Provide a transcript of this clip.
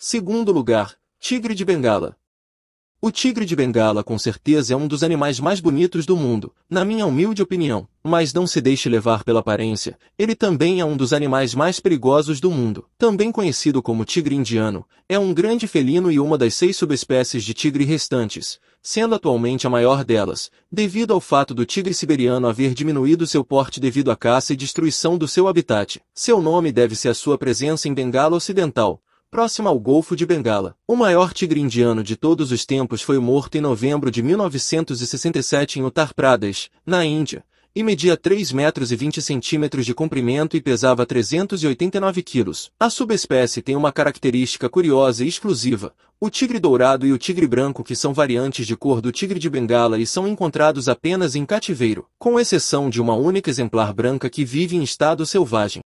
Segundo lugar, tigre de Bengala. O tigre de Bengala com certeza é um dos animais mais bonitos do mundo, na minha humilde opinião, mas não se deixe levar pela aparência, ele também é um dos animais mais perigosos do mundo. Também conhecido como tigre indiano, é um grande felino e uma das seis subespécies de tigre restantes, sendo atualmente a maior delas, devido ao fato do tigre siberiano haver diminuído seu porte devido à caça e destruição do seu habitat. Seu nome deve-se à sua presença em Bengala Ocidental, próxima ao Golfo de Bengala. O maior tigre indiano de todos os tempos foi morto em novembro de 1967 em Uttar Pradesh, na Índia, e media 3 metros e 20 centímetros de comprimento e pesava 389 quilos. A subespécie tem uma característica curiosa e exclusiva. O tigre dourado e o tigre branco que são variantes de cor do tigre de Bengala e são encontrados apenas em cativeiro, com exceção de uma única exemplar branca que vive em estado selvagem.